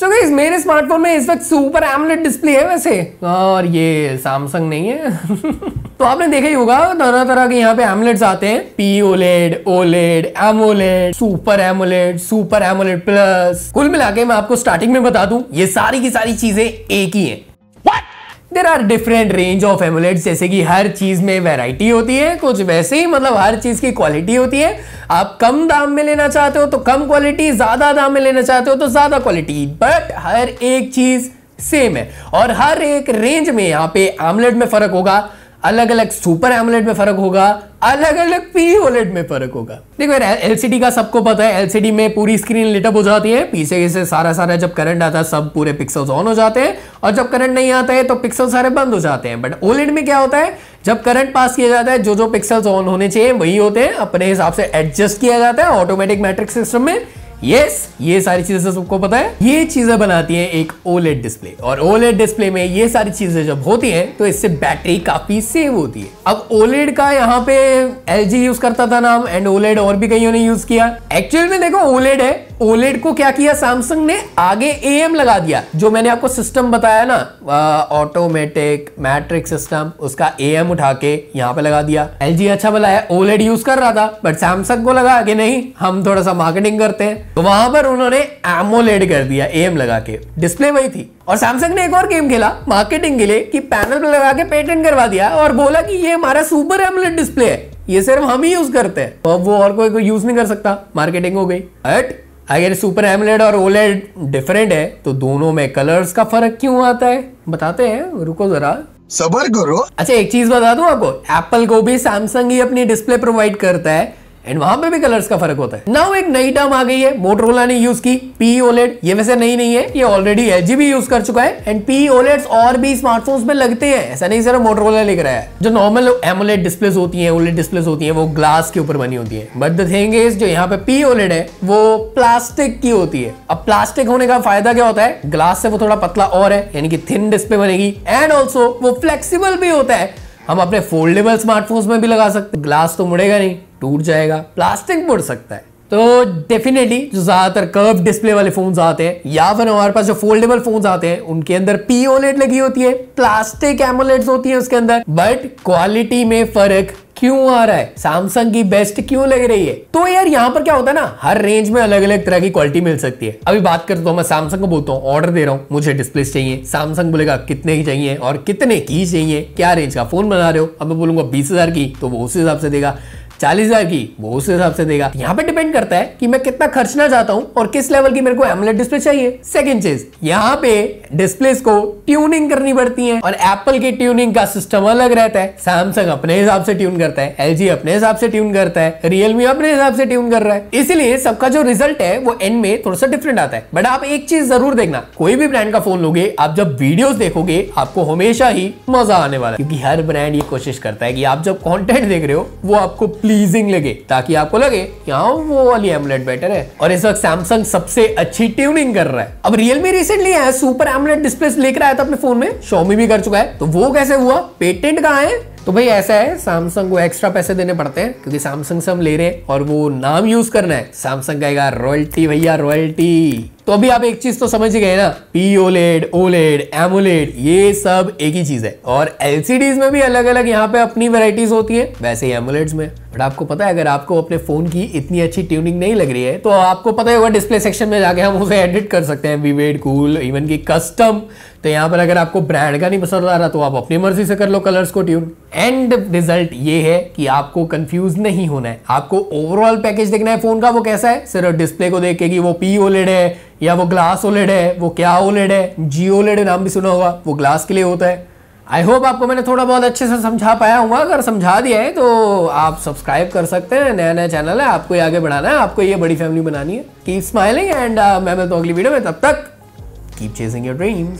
सो so मेरे smartphone में इस वक्त सुपर एमलेट डिस्प्ले है वैसे और ये सैमसंग नहीं है तो आपने देखा ही होगा तरह तरह के यहाँ पे एमलेट्स आते हैं P OLED OLED AMOLED super AMOLED super AMOLED plus कुल मिला के मैं आपको स्टार्टिंग में बता दू ये सारी की सारी चीजें एक ही है there are different range of AMOLED जैसे कि हर चीज़ में वेराइटी होती है कुछ वैसे ही मतलब हर चीज़ की क्वालिटी होती है आप कम दाम में लेना चाहते हो तो कम क्वालिटी ज़्यादा दाम में लेना चाहते हो तो ज़्यादा क्वालिटी बट हर एक चीज़ सेम है और हर एक रेंज में यहाँ पे आमलेट में फ़र्क होगा अलग अलग सुपर एमोलेड में फर्क होगा अलग अलग पी ओलेड में फर्क होगा देखो यार एलसीडी का सबको पता है एलसीडी में पूरी स्क्रीन लिटअप हो जाती है पीछे से सारा सारा जब करंट आता है सब पूरे पिक्सल्स ऑन हो जाते हैं और जब करंट नहीं आता है तो पिक्सल सारे बंद हो जाते हैं बट ओलेड में क्या होता है जब करंट पास किया जाता है जो जो पिक्सल्स ऑन होने चाहिए वही होते हैं अपने हिसाब से एडजस्ट किया जाता है ऑटोमेटिक मैट्रिक सिस्टम में यस yes, ये सारी चीजें सबको पता है ये चीजें बनाती है एक ओलेट डिस्प्ले e और ओलेट डिस्प्ले e में ये सारी चीजें जब होती हैं तो इससे बैटरी काफी सेव होती है अब ओलेट e का यहाँ पे एल यूज करता था नाम एंड ओलेट और भी कईयों ने यूज किया एक्चुअल में देखो ओलेट है ओलेड को क्या किया सैमसंग ने आगे एएम लगा दिया जो मैंने आपको सिस्टम बताया ना ऑटोमेटिक मैट्रिक सिस्टम उसका एएम उठा के यहाँ पे लगा दिया एलजी अच्छा बोला है ओलेड यूज e कर रहा था बट सैमसंग को लगा कि नहीं हम थोड़ा सा मार्केटिंग करते हैं तो वहां पर उन्होंने एमोलेड कर दिया एम लगा के डिस्प्ले वही थी और सैमसंग ने एक और गेम खेला मार्केटिंग के लिए कि पैनल पे लगा के पेटेंट करवा दिया और बोला कि ये हमारा सुपर एमोलेड डिस्प्ले है ये सिर्फ हम ही यूज करते हैं तो अब वो और कोई को यूज नहीं कर सकता मार्केटिंग हो गई बट अगर सुपर एमलेड और ओलेड डिफरेंट है तो दोनों में कलर्स का फर्क क्यों आता है बताते हैं रुको जरा सबर करो अच्छा एक चीज बता दू आपको एप्पल को भी सैमसंग ही अपनी डिस्प्ले प्रोवाइड करता है एंड वहां पे भी कलर्स का फर्क होता है नाउ एक नई टर्म आ गई है मोटरोला ने यूज की पी ओलेट ये वैसे नई नहीं है ये ऑलरेडी एल भी यूज कर चुका है एंड पी ओलेट और भी स्मार्टफोन्स में लगते हैं ऐसा नहीं सिर्फ मोटरोला लिख रहा है जो नॉर्मल एमोलेट डिस्प्ले होती है ओलेट डिस्प्ले होती है वो ग्लास के ऊपर बनी होती है बट द थिंग इज जो यहाँ पे पी ओलेट है वो प्लास्टिक की होती है अब प्लास्टिक होने का फायदा क्या होता है ग्लास से वो थोड़ा पतला और है यानी कि थिन डिस्प्ले बनेगी एंड ऑल्सो वो फ्लेक्सीबल भी होता है हम अपने फोल्डेबल स्मार्टफोन्स में भी लगा सकते ग्लास तो मुड़ेगा नहीं टूट जाएगा प्लास्टिक मुड़ सकता है तो डेफिनेटली जो ज़्यादातर कर्व डिस्प्ले वाले फोन आते हैं या फिर हमारे पास जो फोल्डेबल फोन आते हैं उनके अंदर पी ओलेट e लगी होती है प्लास्टिक एमोलेट होती है उसके अंदर बट क्वालिटी में फर्क क्यों आ रहा है सैमसंग की बेस्ट क्यों लग रही है तो यार यहाँ पर क्या होता है ना हर रेंज में अलग अलग तरह की क्वालिटी मिल सकती है अभी बात करता हूँ मैं सैमसंग को बोलता हूँ ऑर्डर दे रहा हूँ मुझे डिस्प्ले चाहिए सैमसंग बोलेगा कितने की चाहिए और कितने की चाहिए क्या रेंज का फोन बना रहे हो अब मैं बोलूंगा बीस की तो वो उस हिसाब से देगा चालीस हजार की वो उस हिसाब से देगा यहाँ पे डिपेंड करता है कि मैं कितना खर्चना चाहता हूँ और किस लेवल की मेरे को एमलेट डिस्प्ले चाहिए सेकंड चीज यहाँ पे डिस्प्ले को ट्यूनिंग करनी पड़ती है और एप्पल की ट्यूनिंग का सिस्टम अलग रहता है सैमसंग अपने हिसाब से ट्यून करता है एल अपने हिसाब से ट्यून करता है रियलमी अपने हिसाब से ट्यून कर रहा है इसीलिए सबका जो रिजल्ट है वो एंड में थोड़ा सा डिफरेंट आता है बट आप एक चीज जरूर देखना कोई भी ब्रांड का फोन लोगे आप जब वीडियो देखोगे आपको हमेशा ही मजा आने वाला है क्योंकि हर ब्रांड ये कोशिश करता है कि आप जब कॉन्टेंट देख रहे हो वो आपको प्लीजिंग लगे ताकि आपको लगे यहाँ वो वाली एमलेट बेटर है और इस वक्त सैमसंग सबसे अच्छी ट्यूनिंग कर रहा है अब रियलमी रिसेंटली है सुपर एमलेट डिस्प्ले लेकर आया था अपने फोन में शॉमी भी कर चुका है तो वो कैसे हुआ पेटेंट कहा है तो भाई ऐसा है सैमसंग को एक्स्ट्रा पैसे देने पड़ते हैं क्योंकि सैमसंग से हम ले रहे हैं और वो नाम यूज करना है सैमसंग कहेगा रॉयल्टी भैया रॉयल्टी तो अभी आप एक चीज तो समझ ही गए ना पी ओलेड ओलेड एमोलेड ये सब एक ही चीज है और एलसीडीज में भी अलग अलग यहाँ पे अपनी वेराइटीज होती है वैसे ही एमोलेड्स e में बट आपको पता है अगर आपको अपने फोन की इतनी अच्छी ट्यूनिंग नहीं लग रही है तो आपको पता होगा डिस्प्ले सेक्शन में जाके हम उसे एडिट कर सकते हैं वीवेड कूल इवन की कस्टम तो यहाँ पर अगर आपको ब्रांड का नहीं पसंद आ रहा तो आप अपनी मर्जी से कर लो कलर्स को ट्यून एंड रिजल्ट ये है कि आपको कंफ्यूज नहीं होना है आपको ओवरऑल पैकेज देखना है फोन का वो कैसा है सिर्फ डिस्प्ले को देख के कि वो पी ओलेड e है या वो ग्लास ओलेड है वो क्या ओलेड है जी ओलेड नाम भी सुना होगा वो ग्लास के लिए होता है आई होप आपको मैंने थोड़ा बहुत अच्छे से समझा पाया हूँ अगर समझा दिया है तो आप सब्सक्राइब कर सकते हैं नया नया चैनल है आपको ये आगे बढ़ाना है आपको ये बड़ी फैमिली बनानी है कीप स्माइलिंग एंड मैं मिलता हूँ अगली वीडियो में तब तक कीप चेजिंग योर ड्रीम्स